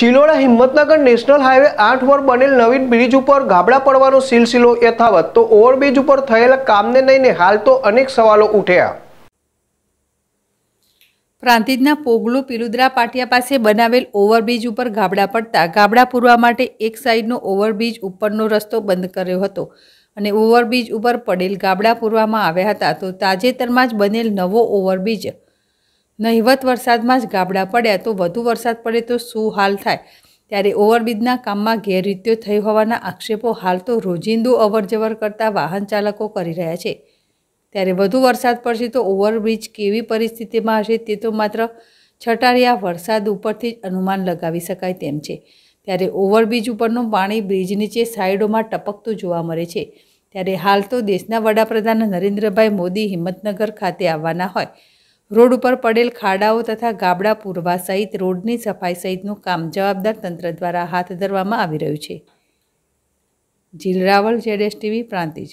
Chiloda Himmatnagar national highway આઠ પર બનેલ નવીન બ્રિજ ઉપર ગાબડા પડવાનો સિલસિલો યથાવત તો ઓવરબ્રિજ ઉપર થયેલા કામને લઈને હાલ તો અનેક સવાલો ઉઠ્યા પ્રાંતિજના પોગલો પિલુદ્રા પાટિયા પાસે બનાવેલ ઓવરબ્રિજ ઉપર ગાબડા પડતા ગાબડા પૂરવા માટે એક સાઈડનો ઓવરબ્રિજ ઉપરનો રસ્તો બંધ કર્યો હતો અને ઓવરબ્રિજ ઉપર પડેલ ગાબડા પૂરવામાં આવ્યા હતા તો તાજેતરમાં જ બનેલ નવો ઓવરબ્રિજ નહિવત વરસાદમાં જ ગાબડા પડ્યા તો વધુ વરસાદ પડે તો શું હાલ થાય ત્યારે ઓવરબ્રિજના કામમાં ગેરરીત્યો થઈ હોવાના આક્ષેપો હાલ તો રોજિંદુ અવરજવર કરતા વાહન ચાલકો કરી રહ્યા છે ત્યારે વધુ વરસાદ પડશે તો ઓવરબ્રિજ કેવી પરિસ્થિતિમાં હશે તે તો માત્ર છટારિયા વરસાદ ઉપરથી જ અનુમાન લગાવી શકાય તેમ છે ત્યારે ઓવરબ્રિજ ઉપરનું પાણી બ્રિજ નીચે સાઇડોમાં ટપકતું જોવા મળે છે ત્યારે હાલ તો દેશના વડાપ્રધાન નરેન્દ્રભાઈ મોદી હિંમતનગર ખાતે આવવાના હોય રોડ ઉપર પડેલ ખાડાઓ તથા ગાબડા પૂરવા સહિત રોડની સફાઈ સહિતનું કામ જવાબદાર તંત્ર દ્વારા હાથ ધરવામાં આવી રહ્યું છે જીલ રાવલ જેડેશ ટીવી પ્રાંતિજ